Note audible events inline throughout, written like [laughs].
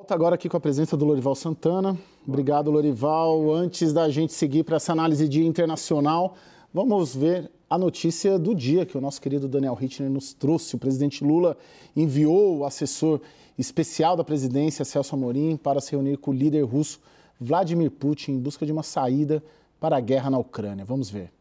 Volta agora aqui com a presença do Lorival Santana. Obrigado, Lorival. Antes da gente seguir para essa análise de internacional, vamos ver a notícia do dia que o nosso querido Daniel Rittner nos trouxe. O presidente Lula enviou o assessor especial da presidência, Celso Amorim, para se reunir com o líder russo Vladimir Putin em busca de uma saída para a guerra na Ucrânia. Vamos ver.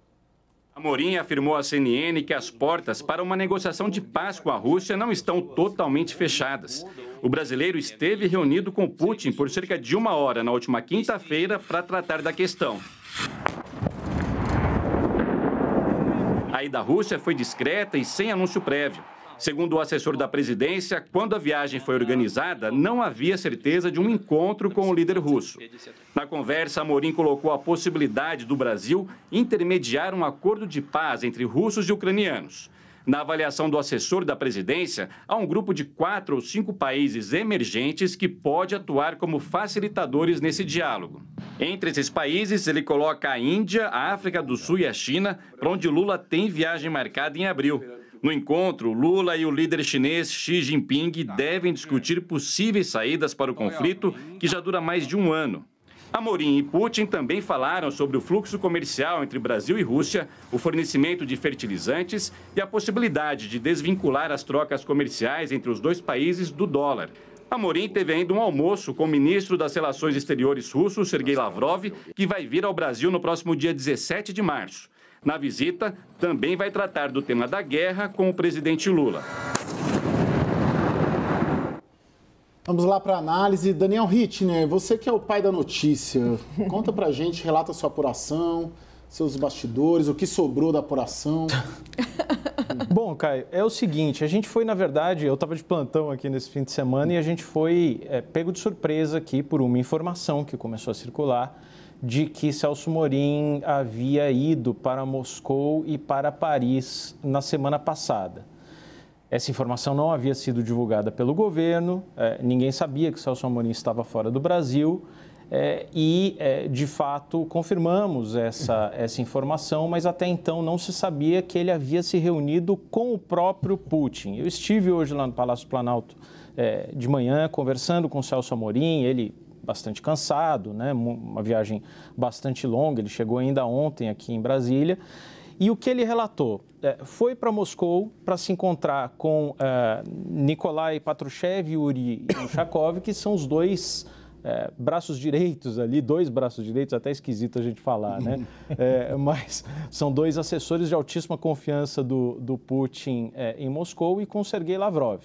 Amorim afirmou à CNN que as portas para uma negociação de paz com a Rússia não estão totalmente fechadas. O brasileiro esteve reunido com Putin por cerca de uma hora na última quinta-feira para tratar da questão. A ida à Rússia foi discreta e sem anúncio prévio. Segundo o assessor da presidência, quando a viagem foi organizada, não havia certeza de um encontro com o líder russo. Na conversa, Amorim colocou a possibilidade do Brasil intermediar um acordo de paz entre russos e ucranianos. Na avaliação do assessor da presidência, há um grupo de quatro ou cinco países emergentes que pode atuar como facilitadores nesse diálogo. Entre esses países, ele coloca a Índia, a África do Sul e a China, para onde Lula tem viagem marcada em abril. No encontro, Lula e o líder chinês Xi Jinping tá. devem discutir possíveis saídas para o conflito, que já dura mais de um ano. Amorim e Putin também falaram sobre o fluxo comercial entre Brasil e Rússia, o fornecimento de fertilizantes e a possibilidade de desvincular as trocas comerciais entre os dois países do dólar. Amorim teve ainda um almoço com o ministro das Relações Exteriores russo, Sergei Lavrov, que vai vir ao Brasil no próximo dia 17 de março. Na visita, também vai tratar do tema da guerra com o presidente Lula. Vamos lá para a análise. Daniel Hittner, você que é o pai da notícia, [laughs] conta para a gente, relata sua apuração, seus bastidores, o que sobrou da apuração. [laughs] Bom, Caio, é o seguinte, a gente foi, na verdade, eu estava de plantão aqui nesse fim de semana e a gente foi é, pego de surpresa aqui por uma informação que começou a circular de que Celso Morim havia ido para Moscou e para Paris na semana passada. Essa informação não havia sido divulgada pelo governo, é, ninguém sabia que Celso Morim estava fora do Brasil é, e, é, de fato, confirmamos essa, essa informação, mas até então não se sabia que ele havia se reunido com o próprio Putin. Eu estive hoje lá no Palácio Planalto de manhã conversando com Celso Amorim, ele bastante cansado, né? uma viagem bastante longa. Ele chegou ainda ontem aqui em Brasília. E o que ele relatou? É, foi para Moscou para se encontrar com uh, Nikolai Patrushev, Yuri Ushakov, [coughs] que são os dois é, braços direitos ali, dois braços direitos, até esquisito a gente falar, né? [laughs] É, mas são dois assessores de altíssima confiança do, do Putin é, em Moscou e com Sergei Lavrov.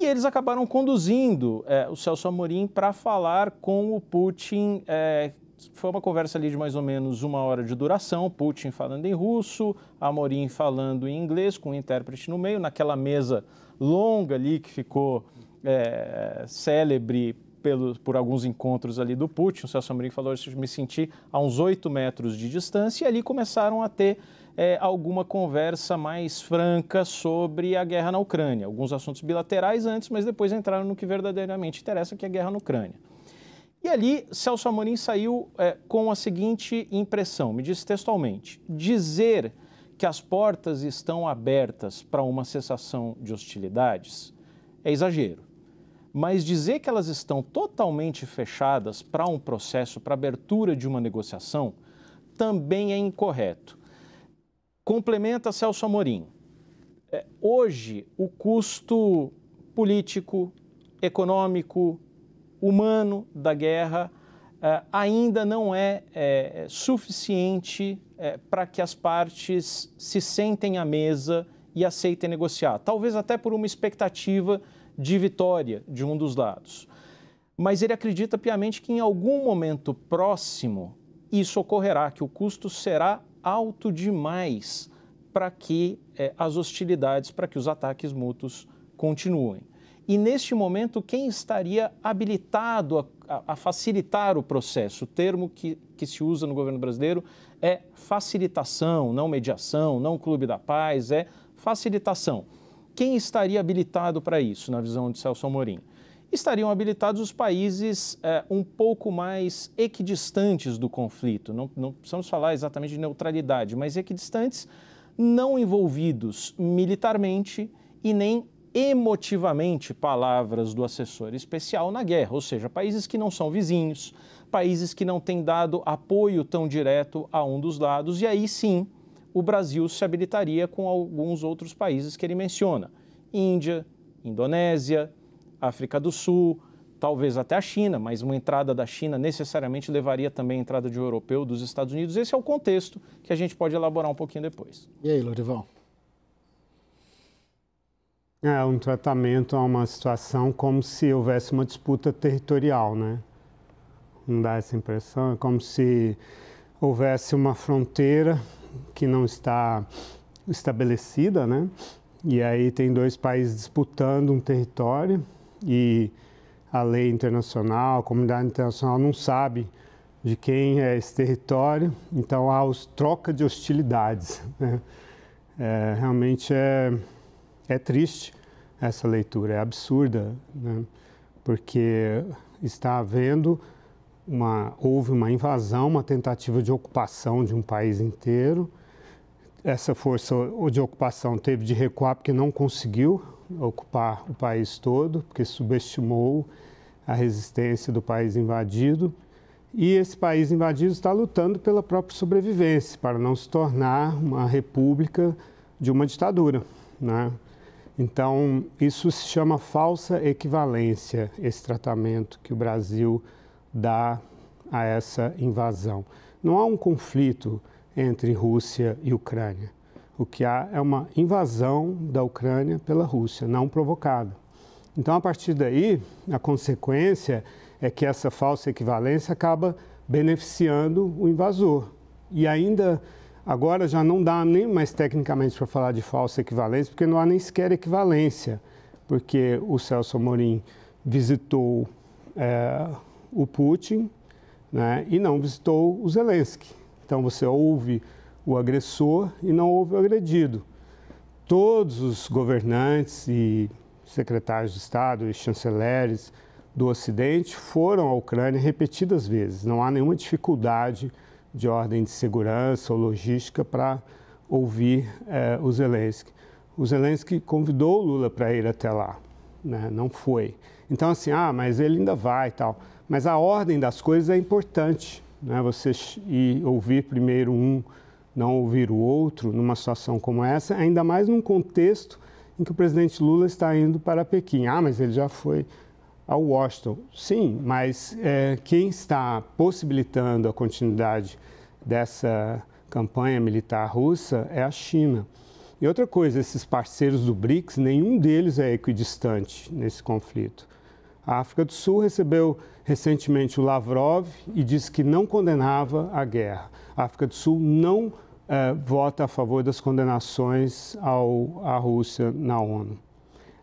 E eles acabaram conduzindo é, o Celso Amorim para falar com o Putin. É, foi uma conversa ali de mais ou menos uma hora de duração, Putin falando em russo, Amorim falando em inglês, com o um intérprete no meio, naquela mesa longa ali que ficou é, célebre pelo, por alguns encontros ali do Putin. O Celso Amorim falou, eu me senti a uns oito metros de distância, e ali começaram a ter é, alguma conversa mais franca sobre a guerra na Ucrânia. Alguns assuntos bilaterais antes, mas depois entraram no que verdadeiramente interessa, que é a guerra na Ucrânia. E ali, Celso Amorim saiu é, com a seguinte impressão, me disse textualmente: dizer que as portas estão abertas para uma cessação de hostilidades é exagero. Mas dizer que elas estão totalmente fechadas para um processo, para abertura de uma negociação, também é incorreto complementa Celso Amorim. É, hoje, o custo político, econômico, humano da guerra é, ainda não é, é, é suficiente é, para que as partes se sentem à mesa e aceitem negociar. Talvez até por uma expectativa de vitória de um dos lados. Mas ele acredita piamente que em algum momento próximo isso ocorrerá, que o custo será alto demais para que é, as hostilidades, para que os ataques mútuos continuem. E neste momento, quem estaria habilitado a, a facilitar o processo? O termo que, que se usa no governo brasileiro é facilitação, não mediação, não clube da paz, é facilitação. Quem estaria habilitado para isso, na visão de Celso Amorim? estariam habilitados os países é, um pouco mais equidistantes do conflito. Não, não precisamos falar exatamente de neutralidade, mas equidistantes, não envolvidos militarmente e nem emotivamente, palavras do assessor especial na guerra, ou seja, países que não são vizinhos, países que não têm dado apoio tão direto a um dos lados, e aí sim o Brasil se habilitaria com alguns outros países que ele menciona: Índia, Indonésia, África do Sul, talvez até a China, mas uma entrada da China necessariamente levaria também a entrada de um europeu dos Estados Unidos. Esse é o contexto que a gente pode elaborar um pouquinho depois. E aí, Lourival? É um tratamento a uma situação como se houvesse uma disputa territorial, né? Não dá essa impressão? É como se houvesse uma fronteira que não está estabelecida, né? E aí tem dois países disputando um território e a lei internacional, a comunidade internacional não sabe de quem é esse território, então há os troca de hostilidades. Né? É, realmente é, é triste essa leitura, é absurda, né? porque está havendo uma, houve uma invasão, uma tentativa de ocupação de um país inteiro. Essa força de ocupação teve de recuar porque não conseguiu ocupar o país todo, porque subestimou a resistência do país invadido. E esse país invadido está lutando pela própria sobrevivência, para não se tornar uma república de uma ditadura. Né? Então, isso se chama falsa equivalência, esse tratamento que o Brasil dá a essa invasão. Não há um conflito entre Rússia e Ucrânia. O que há é uma invasão da Ucrânia pela Rússia, não provocada. Então, a partir daí, a consequência é que essa falsa equivalência acaba beneficiando o invasor. E ainda agora já não dá nem mais tecnicamente para falar de falsa equivalência, porque não há nem sequer equivalência, porque o Celso Amorim visitou é, o Putin né, e não visitou o Zelensky. Então, você ouve o agressor e não houve o agredido. Todos os governantes e secretários de Estado e chanceleres do Ocidente foram à Ucrânia repetidas vezes. Não há nenhuma dificuldade de ordem de segurança ou logística para ouvir eh, o Zelensky. O Zelensky convidou o Lula para ir até lá, né? não foi. Então, assim, ah, mas ele ainda vai e tal. Mas a ordem das coisas é importante. Né? Você ir ouvir primeiro um não ouvir o outro numa situação como essa, ainda mais num contexto em que o presidente Lula está indo para Pequim. Ah, mas ele já foi ao Washington. Sim, mas é, quem está possibilitando a continuidade dessa campanha militar russa é a China. E outra coisa, esses parceiros do BRICS, nenhum deles é equidistante nesse conflito. A África do Sul recebeu recentemente o Lavrov e disse que não condenava a guerra. A África do Sul não uh, vota a favor das condenações ao, à Rússia na ONU.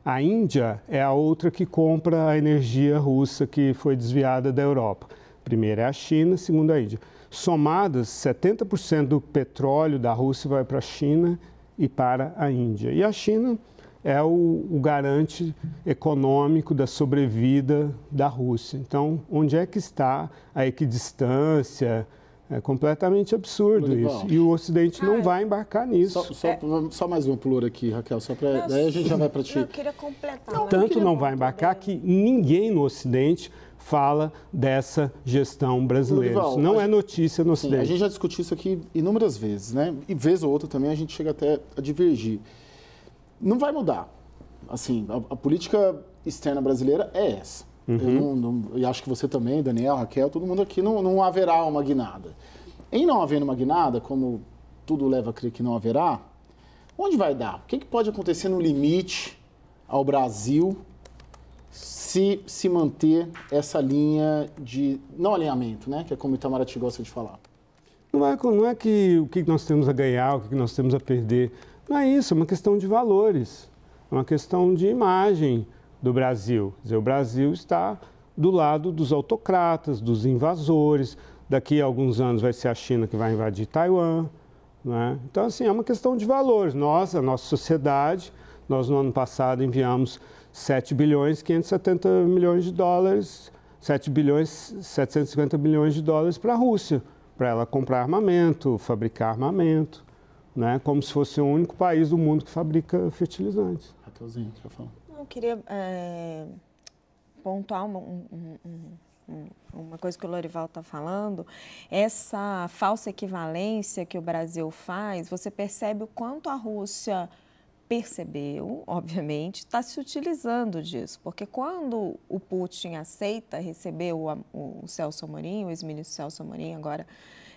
A Índia é a outra que compra a energia russa que foi desviada da Europa. Primeiro é a China, segundo a Índia. Somadas, 70% do petróleo da Rússia vai para a China e para a Índia. E a China é o, o, garante econômico da sobrevida da Rússia. Então, onde é que está a equidistância, é completamente absurdo isso. E o Ocidente não vai embarcar nisso. Só, só, é. só mais uma pulor aqui, Raquel, só para. Daí a gente já vai para ti. Eu queria completar. Não, tanto não vai embarcar que ninguém no Ocidente fala dessa gestão brasileira. Lurival, não é notícia no Ocidente. Sim, a gente já discutiu isso aqui inúmeras vezes, né? E vez ou outra também a gente chega até a divergir. Não vai mudar. Assim, a, a política externa brasileira é essa Uhum. Não, não, e acho que você também, Daniel, Raquel, todo mundo aqui, não, não haverá uma guinada. Em não havendo uma guinada, como tudo leva a crer que não haverá, onde vai dar? O que, que pode acontecer no limite ao Brasil se se manter essa linha de não alinhamento, né? que é como o Itamaraty gosta de falar? Não é, não é que o que nós temos a ganhar, o que nós temos a perder. Não é isso, é uma questão de valores, é uma questão de imagem, do Brasil. o Brasil está do lado dos autocratas, dos invasores. Daqui a alguns anos vai ser a China que vai invadir Taiwan. Né? Então, assim, é uma questão de valores. Nós, a nossa sociedade, nós no ano passado enviamos 7 bilhões 570 milhões de dólares, 7 bilhões 750 milhões de dólares para a Rússia, para ela comprar armamento, fabricar armamento, né? como se fosse o único país do mundo que fabrica fertilizantes. Raquelzinho, eu falar? eu queria é, pontuar uma, um, um, uma coisa que o Lorival está falando. Essa falsa equivalência que o Brasil faz, você percebe o quanto a Rússia percebeu, obviamente, está se utilizando disso, porque quando o Putin aceita receber o, o Celso Amorim, o ex-ministro Celso Amorim, agora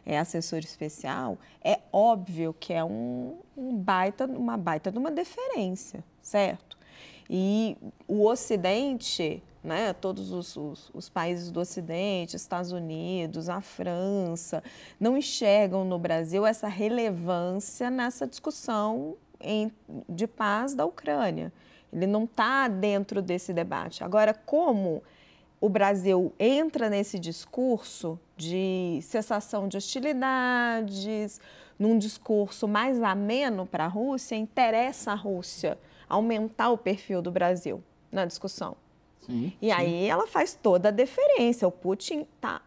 é assessor especial, é óbvio que é um, um baita, uma baita de uma deferência, certo? E o Ocidente, né, todos os, os, os, países do Ocidente, Estados Unidos, a França, não enxergam no Brasil essa relevância nessa discussão em, de paz da Ucrânia. Ele não está dentro desse debate. Agora, como o Brasil entra nesse discurso de cessação de hostilidades, num discurso mais ameno para a Rússia, interessa a Rússia aumentar o perfil do Brasil na discussão. Sim, e sim. aí ela faz toda a deferência. O Putin está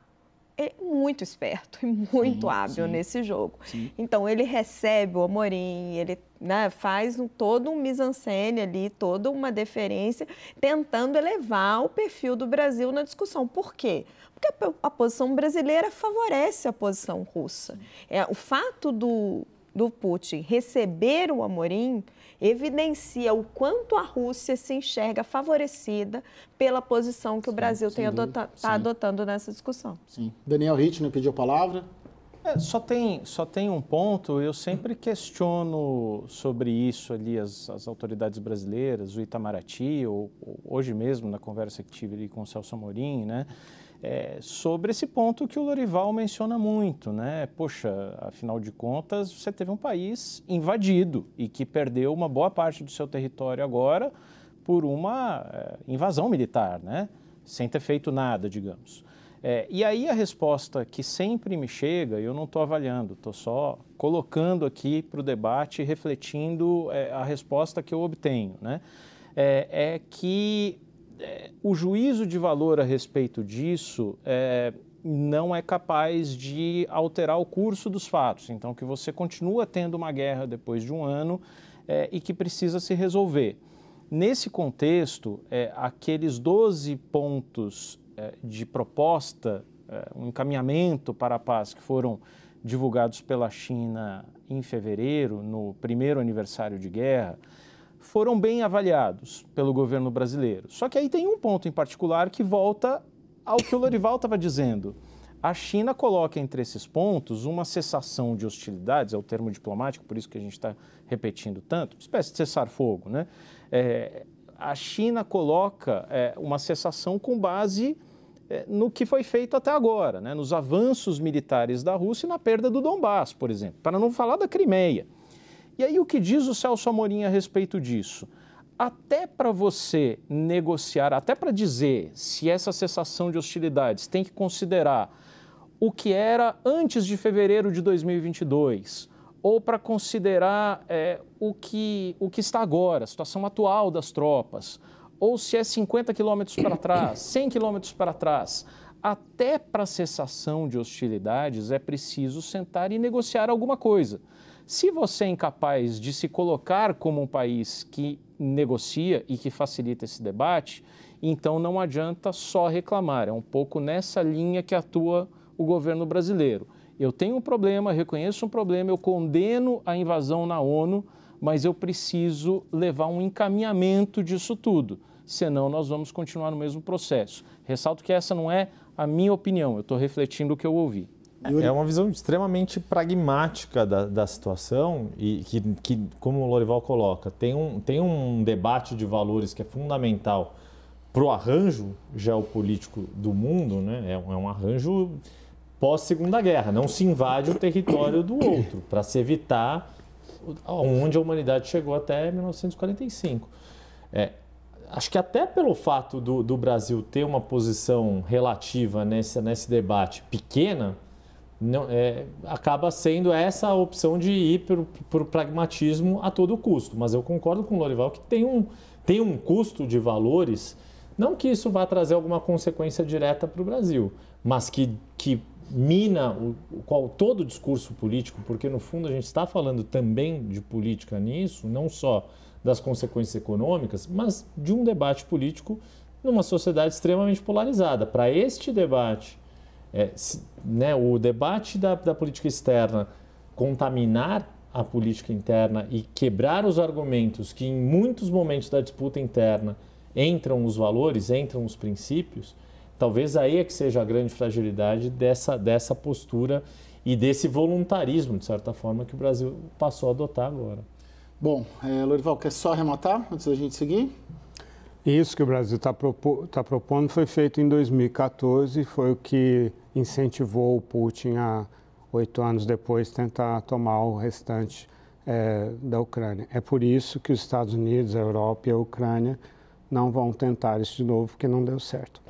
é muito esperto e muito sim, hábil sim, nesse jogo. Sim. Então ele recebe o Amorim, ele né, faz um, todo um mise-en-scène ali, toda uma deferência, tentando elevar o perfil do Brasil na discussão. Por quê? Porque a, a posição brasileira favorece a posição russa. É, o fato do do Putin receber o Amorim evidencia o quanto a Rússia se enxerga favorecida pela posição que o Brasil está adota tá adotando nessa discussão. Sim. Daniel Ritner pediu a palavra. É, só, tem, só tem um ponto, eu sempre questiono sobre isso ali as, as autoridades brasileiras, o Itamaraty, ou, ou, hoje mesmo na conversa que tive ali com o Celso Amorim, né? é, sobre esse ponto que o Lorival menciona muito, né? Poxa, afinal de contas, você teve um país invadido e que perdeu uma boa parte do seu território agora por uma é, invasão militar, né? Sem ter feito nada, digamos. É, e aí a resposta que sempre me chega, eu não estou avaliando, estou só colocando aqui para o debate, refletindo é, a resposta que eu obtenho, né? É, é que o juízo de valor a respeito disso é, não é capaz de alterar o curso dos fatos. Então, que você continua tendo uma guerra depois de um ano é, e que precisa se resolver. Nesse contexto, é, aqueles 12 pontos é, de proposta, é, um encaminhamento para a paz que foram divulgados pela China em fevereiro, no primeiro aniversário de guerra, foram bem avaliados pelo governo brasileiro. Só que aí tem um ponto em particular que volta ao que o Lorival estava dizendo. A China coloca entre esses pontos uma cessação de hostilidades, é o termo diplomático, por isso que a gente está repetindo tanto, espécie de cessar-fogo, né? É, a China coloca é, uma cessação com base é, no que foi feito até agora, né? nos avanços militares da Rússia e na perda do Donbass, por exemplo, para não falar da Crimeia. E aí o que diz o Celso Amorim a respeito disso? Até para você negociar, até para dizer se essa cessação de hostilidades tem que considerar o que era antes de fevereiro de 2022, ou para considerar é, o, que, o que está agora, a situação atual das tropas, ou se é 50 quilômetros para trás, 100 [coughs] quilômetros para trás. Até para cessação de hostilidades é preciso sentar e negociar alguma coisa. Se você é incapaz de se colocar como um país que negocia e que facilita esse debate, então não adianta só reclamar. É um pouco nessa linha que atua o governo brasileiro. Eu tenho um problema, reconheço um problema, eu condeno a invasão na ONU, mas eu preciso levar um encaminhamento disso tudo, senão nós vamos continuar no mesmo processo. Ressalto que essa não é a minha opinião, eu estou refletindo o que eu ouvi. Yuri... É uma visão extremamente pragmática da, da situação e que, que, como o Lorival coloca, tem um, tem um debate de valores que é fundamental para o arranjo geopolítico do mundo, né? É um, é um arranjo pós-segunda guerra. Não se invade o território do outro para se evitar onde a humanidade chegou até 1945. É, acho que até pelo fato do, do, Brasil ter uma posição relativa nesse, nesse debate pequena, não, é, acaba sendo essa a opção de ir para o pragmatismo a todo custo. Mas eu concordo com o Lorival que tem um, tem um custo de valores, não que isso vá trazer alguma consequência direta para o Brasil, mas que, que mina o, qual, todo o discurso político, porque no fundo a gente está falando também de política nisso, não só das consequências econômicas, mas de um debate político numa sociedade extremamente polarizada. Para este debate é, se, né, o debate da, da política externa contaminar a política interna e quebrar os argumentos que em muitos momentos da disputa interna entram os valores, entram os princípios, talvez aí é que seja a grande fragilidade dessa, dessa postura e desse voluntarismo, de certa forma, que o Brasil passou a adotar agora. Bom, é, Lorival, quer só arrematar antes da gente seguir? Isso que o Brasil está propo, tá propondo foi feito em 2014, foi o que incentivou o Putin a, oito anos depois, tentar tomar o restante é, da Ucrânia. É por isso que os Estados Unidos, a Europa e a Ucrânia não vão tentar isso de novo, porque não deu certo.